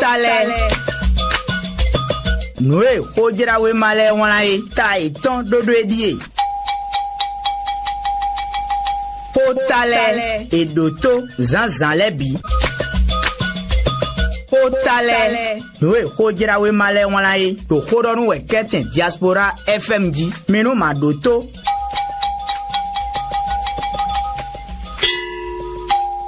talẹ. nue xodzrawe malẹ ŋlã ye ta ìtɔn ɖoɖoe di ye. xo talẹ èdò tó zãzã lẹ bi. xo talẹ nue xodzrawe malẹ ŋlã ye to xo ɖɔnu diaspora fm dzi minnu ma do to.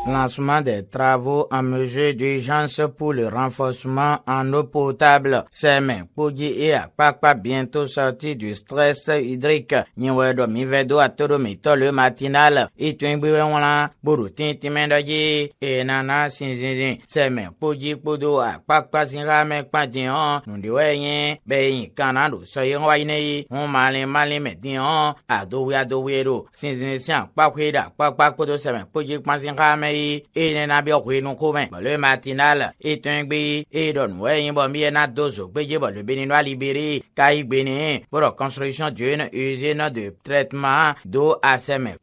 Lancement des travaux en mesure d'urgence pour le renforcement en eau potable. Seme, Pougi et Akpakpa bientôt sorti du stress hydrique. Nyewedo mivedo atoro mitolo matinal. Et wana, burutin timendoji. E nana sinzinzin. Seme, Pougi kudo Akpakpa sinrame kpantion. on, yin, beyin kanando soyin wainei. On malin malin on, Adowi adowi ero. Sinzinzin Akpakwe da Akpakpa kudo seme, Pougi kpansinrame e na bia kwe le matinal eteng bi et donne ouais bon bien na dozo le béninois libéré kai Bénin pour la construction d'une usine de traitement d'eau à Semen.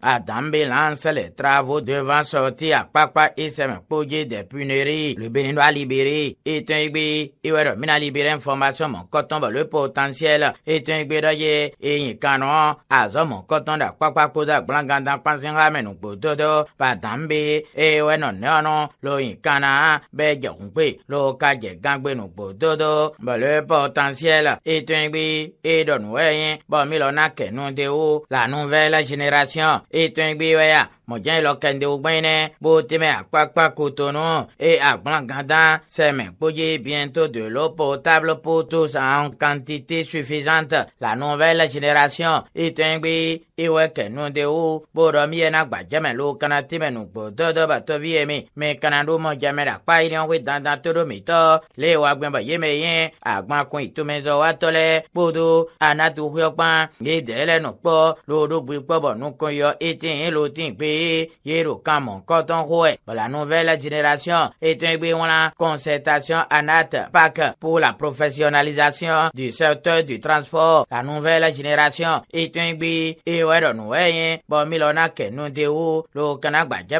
a à d'ambulance les travaux devant sortir à Papa et Semen. Poje de puneries. Le béninois libéré eteng bi et ouais mina libéré information mon coton le potentiel eteng bi doye et canon azo mon coton da Papa poda blanganda pansin ramen ou pododo pa dans ń bɛ ewɔ nɔnɔnɔ lóyin kana bɛ jɛkunkpe ló ka jɛ gangbenu gbododo bɛlɛ e pɔtansiɛl etɔɛgbi edɔnuwɛyin bɔmilɔna kɛnudewo la nouvelle génération etɔɛgbi wɛya mọ̀jẹ́ lọ kẹ́ndé ogbẹ́ iná bó tẹ́mẹ́ àpapà kòtò nù e àgbọn gandan sẹ́mẹ̀ gbóyè bientôt de l'opportable pour tous en quantité suffisante la nouvelle génération ìtọ́ngbé e ìwé e kẹ́nu de wo bó rọ mí yẹn náà gbàjẹ́mẹ̀ ló kana tẹ́mẹ̀ nù gbododo batɔvi eme me kana ɖo mɔ dzame ɖe akpa yi ne wɔn dandan to ɖo mitɔ le wa gbɛn ba yeme yɛ agbãkun itomezɔ wa tɔ lɛ kpodo anatu huyɔ gbã ye de lɛ nɔ kpɔ lóɖogbui kpɔ bɔ nukun yɔ ete ye lo ti gbe ye ɖo kan mɔ kɔtɔn hoɛ bala nouvelle génération eto egbe wɔna concertation anat park pour la professionnalisation du secteur du transport la nouvelle génération eto egbe ewɔ ɛdɔnu ɛyɛ bɔn milɔna kɛnu de wo lo kana gbadza.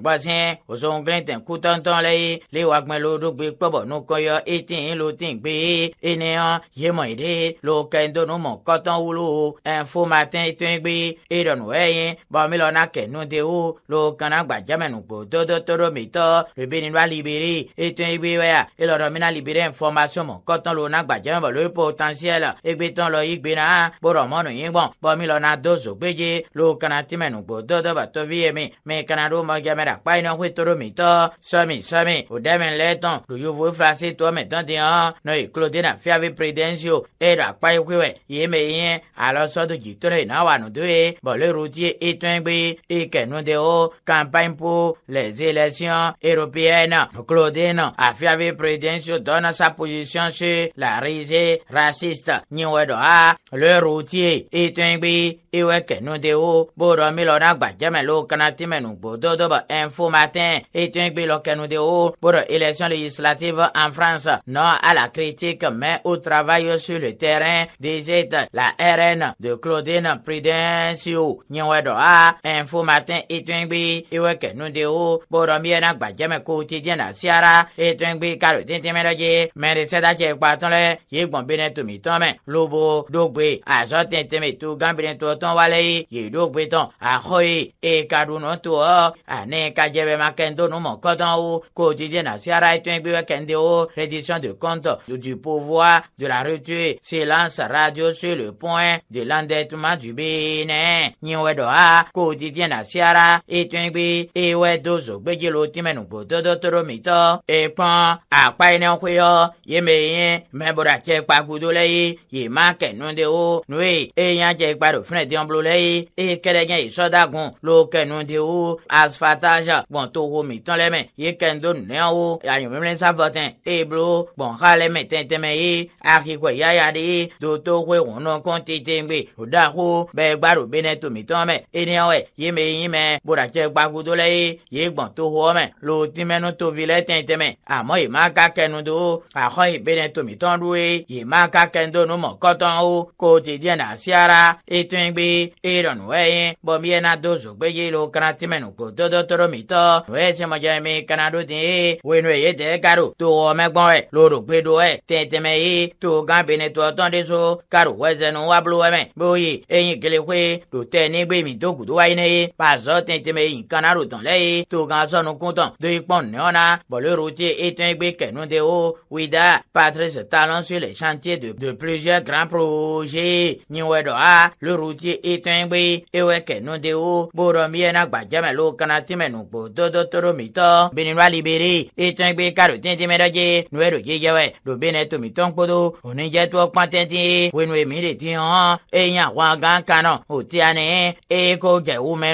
gbɔsɛn wosɔn kelen tɛ ku tɔntɔn lɛ ye le wa gbɛn lo ɖogbe kpɔbɔ nukɔyɔ eti lo ti gbe ye eniyɔ yemɔ yi de lo kɛndonu mɔ kɔtɔn wolo ɛnfo ma tɛ tɔn gbe eɖɔnu ɛyin bɔn mi lɔ na kɛnu de wo lo kana gba jamanu gbo dodo toro mi tɔ rebeni lɔ alibere etɔn gbe wɛya mi na libere information mɔ kɔtɔn lo na gba jamanu lo epo tansiɛl egbetɔn lɔ yi gbena borɔ mɔnu yi gbɔn bɔn mi lɔ na do zogbeje lo kana timɛnu gbo dodo batɔ meɖakpa yina hoe toɖomitɔ sɔmi sɔmi wòɖeme le etɔn ɖo yovo flasi toame tɔnti hã nɔ yi klo dena fiavi predensi o eye ɖo akpa yi hoe wɛ yi me yiɛ alɔ sɔdo dzitɔ ɖe yina wa nudo ye bɔlɔ ruti etɔn gbe eye e kɛnu de wo campagne po les élections européennes klo dena afiavi predensi donne sa position sur la risée raciste nyiwɛ dɔ ha lɔ ruti etɔn gbe iwe kenudewo borɔ mi lɔ na gbadzeme lo kana teme nugbo dodo bɔ info matin eto egbe lɔ kenudewo borɔ élection législative en France non à la critique mais au travail sur le terrain des états. la RN de Claudine Prudencio nyewɛdɔ a info matin eto egbe iwe kenudewo borɔ mi na gbadzeme quotidien na siara eto egbe kalo tenteme lɔ dzi mɛ de sɛdatse kpatɔn lɛ yegbɔn bene tomitɔmɛ lobo dogbe azɔ tenteme to gan bene tɔ tɔn wale ye yeɖo gbe tɔn axɔ ye eye kaɖunɔ to ɔ ane kadzɛbɛ ma kɛndo numɔ kɔtɔn wo ko didi na siara etɔn gbe kɛnde wo rédition de compte du pouvoir de la rupture silence radio sur le point de l'endettement du bénin nyiwe dɔ a ko didi na siara etɔn gbe ewɛ dozo gbedzi lo timɛnu gbododo toro mitɔ ekpɔn akpa yi ne koyɔ yeme ye mɛbɔra tse kpakudo le ye yema kɛnu de wo nue eya tse kpa do diambloleyi eye kɛlɛnyɛ isɔdagun lo kɛnudewo asfatage gbɔn to wo mitɔn lɛmɛ ye kɛndo nɛwo ayɔmimlɛ sanfɔtɛn eblo gbɔn xa lɛmɛ tɛntɛmɛ ye akikɔ yaya de ye doto koe wɔnɔ kɔn tete gbe o da ko bɛɛ gbaro benɛ to mitɔn mɛ eniyanwɛ ye me yin mɛ boratsɛ gbagodo lɛ ye ye gbɔn to hɔ mɛ lo timɛnu tovi lɛ tɛntɛmɛ amɔ ye ma ka kɛnudo axɔ ye benɛ to mitɔn do ye ye ma ka kɛndo numɔ kɔtɔn o ko te diɛ na siara eto gbe be ero nu e bo mi na do zo be ye lo kana ti me nu ko do do toro mi to nu e se mo je mi kana do ti we nu e de karo to o me gbon e lo ro gbe do e te te me e to ga be ne to ton de so karo we ze nu wa blo we me bo yi e yin gele we do te ni gbe mi do ku do wa yin e pa zo te te me yin kana ro ton le e to ga so nu kun ton do ipon ne ona bo le ro ti e ton gbe ke nu de o wida patrice talon sur les chantiers de, de plusieurs grands projets ni we do a le routier ye etɔɛ gbe ewɔ kɛ nu de wo borɔ miɛ na gbadzɛmɛ lo kana tɛmɛ nugbo dodo toro mitɔ benenua libere etɔɛ gbe karo tɛntɛmɛ dɔ dze nu ɛro dze yɛwɛ do bene to mitɔ kpodo onidze tó kpɔn tɛntɛ wenu emi de ti hɔn eya wa gan kanɔ o ti ani eye ko wu mɛ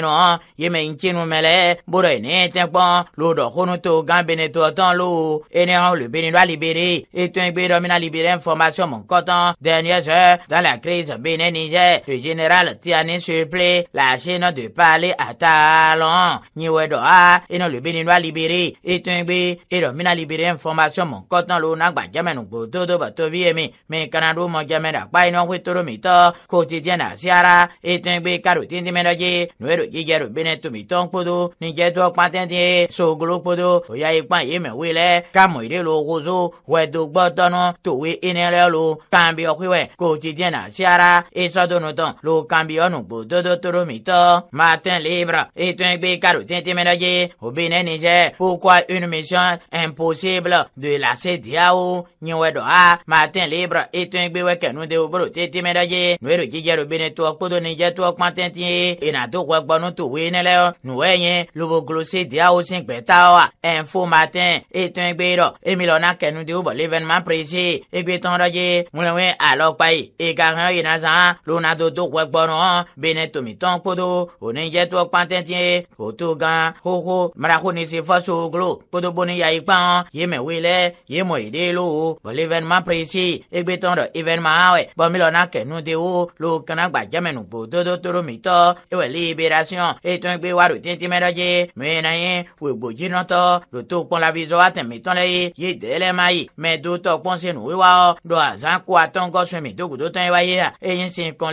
yeme ŋtsinu mɛ lɛ borɔ ene tɛ kpɔn lo dɔ konu to gan bene tɔ tɔn lo ene hɔn lo benenua libere etɔɛ gbe dɔ mina information mɔkɔtɔn dernier heure dans la crise benin niger le général tiani suple la chaîne de parler à talent ni wedo a ino le bini no libéré et tu ngbe et do mina libéré information mon kotan lo na gba jeme nu gbo dodo ba to vie mi mi kana do mo jeme da pa ino we toro mi to quotidien asiara et tu ngbe karo tin di menoje no ero jije ro bene tu mi ton podo ni je to pa ten ti so glo podo oya ipa ye me we le ka mo ire lo gozo we do gbo tonu to we ine le lo kan bi o kwe quotidien asiara e so do no ton lo kan Cambion Bodo Toromito, Martin Libre est un Bekarutin Timénagé au Bénin Niger. Pourquoi une mission impossible de la CDAO Nyouedoa, matin Libre est un Bewekanu de Obroté Timénagé. Nous le Gigaro Beneto Kodo Niger Tok Mantinti et Nato Wakbonoto Wineleo. Nous ayons le Glo CDAO 5 Betawa. Info matin est un Béro et Milona Kanu de Obo l'événement précis. Et Béton Rajé, Moulin Alokpai et Garin Yenazan, Lona Dodo Wakbo gbɔnɔ bene tomitɔn kpodo onijɛtɔ kpatɛtiɛ koto gan xoxo marakonisi fɔso glo kpodoboni yayi kpɔn yeme wele yemɔ ede lo bɔn l'événement précis egbetɔn dɔ événement awɛ bɔn milɔ kɛnu de wo lo kana gba jɛmɛnu gbododo toro mitɔ ewɛ libération etɔn egbe wa do tɛntɛmɛ dɔ dze mɛ na ye wo gbodzinɔtɔ do to kpɔn la bizɔ wa tɛmitɔn lɛ ye ye dɛlɛ ma ye mɛ do tɔ kpɔn senu wiwa dɔ azã ko wa ye ha eyin si kɔn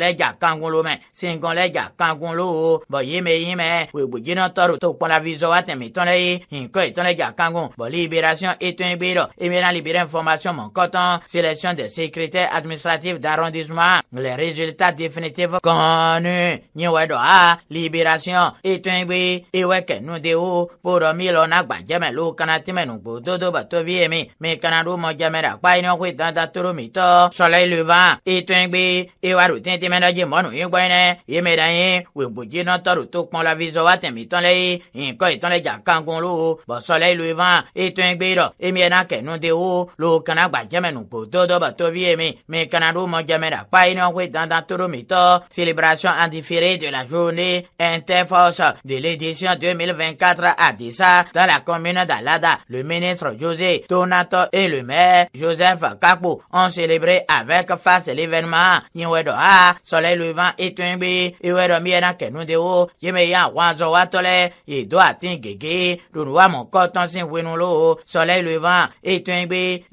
lo me sengon le dza kangun lo o bɔ yi me yi me wògbò jina tɔro tó kpɔn la fi zɔ wa tɛmɛ tɔn le ye hinkɔ itɔn le dza kangun bɔ libération etɔn gbe dɔ emina libéré information mɔ kɔtɔn sélection de sécurité administrative d'arrondissement les résultats définitifs kɔɔnu nyiwɛ dɔ a libération etɔn gbe ewɛ kɛnu de o kpɔdɔ mi lɔ na gbadzɛmɛ lo kana tɛmɛ nugbo dodo bàtɔ vi yɛ mi mi kana do mɔ jɛmɛ dà kpa yi ni wɔn ko danda toro mi tɔ sɔlɔ ilé va etɔn ewa do tɛntɛmɛ dɔ dzi mɔnu yi gbɔyinɛ yemeda ye wegboje nɔ tɔro to kpɔn la fi zɔ wa tɛmɛ itɔn lɛ ye nkɔ itɔn lɛ dza kankan lo bɔsɔlɛ ilo ifan eto ye gbe dɔ emi ɛna kɛnu de wo lo kana gba jɛmɛ nu gbodo dɔ bɔ tobi ye mi mi kana do mɔ jɛmɛ da kpa dandan mi tɔ celebration de la journée interforce de l'édition 2024 à Dissa dans la commune d'Alada. Le ministre José Donato et le maire Joseph Kapo ont célébré avec face l'événement Nyewedoa, Soleil Levant etɔe be mi ɖɔ miɛna kɛnu de wo yeme ya wa zɔ wa tɔ lɛ yedo ati gege ɖonu wa mɔ kɔ tɔnsi wenu lo sɔlɛ lo eva etɔe be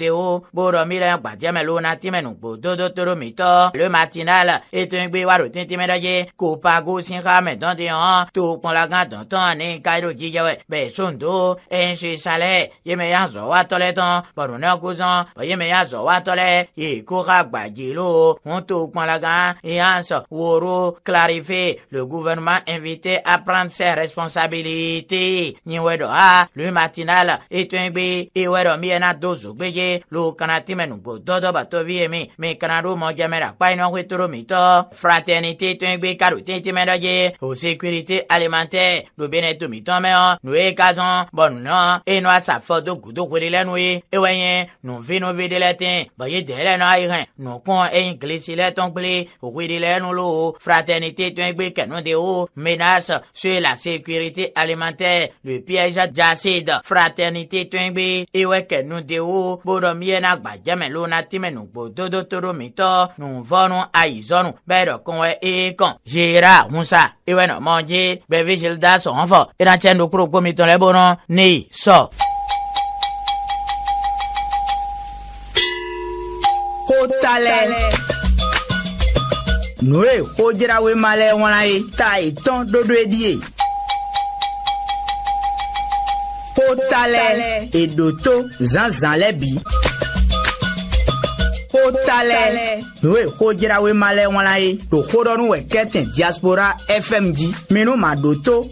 de wo bo ɖɔ mi lɛ gbadiame lo na tìmɛ nugbo dodo toro mi tɔ le matinal etɔe be wa ɖo titi mɛ dɔ dze ko pago si xa mɛ dɔn de hɔn to kpɔn la gan dɔntɔn ne kairo jijɛ wɛ bɛ sondo ɛnso salɛ yeme ya zɔ wa tɔ lɛ tɔn bɔdunɛ ko zɔn yeme ya zɔ wa tɔ lɛ yeko xa gbadzi lo ŋun to kpɔn la gan ya Valence, Woro, Clarifié, le gouvernement invité à prendre ses responsabilités. Nyewedo A, le matinal, et Ewedo Miena Dozugbeye, le Kanatimenungbo, Dodo Batoviemi, Mekanado Monjamera, Painon mito Fraternité Etwengbe, Karutin Timedoye, au sécurité alimentaire, le Beneto Mitomeo, Noé Kazon, Bonunan, et Noa Safodo Gudo Kurilenui, Eweyen, nous vino videletin, Baye Delena Iren, nous con et glissile ton blé, Widi populaire l'eau, fraternité Twengbe Kanondeo, menace sur la sécurité alimentaire, le piège d'acide, fraternité Twengbe, Ewe Kanondeo, Boromiena Gbajamelo Natimenu Bododo Toromito, nous venons à Izonu, Berokonwe Ekon, Gérard Moussa, Ewe no Mandje, Bebe Gilda Sonfo, et dans Tchendo Kro Gomiton Lebonon, Nei, So. Talent. Talent nure ko jirawe malẹ wọn ye ta ìtàn dodo ye. kó talẹ̀ èdò tó zanzan bi. kó talẹ̀ nure ko jirawe malẹ ye to kodɔnu wɛ kɛtɛn diaspora fm di minnu ma do to.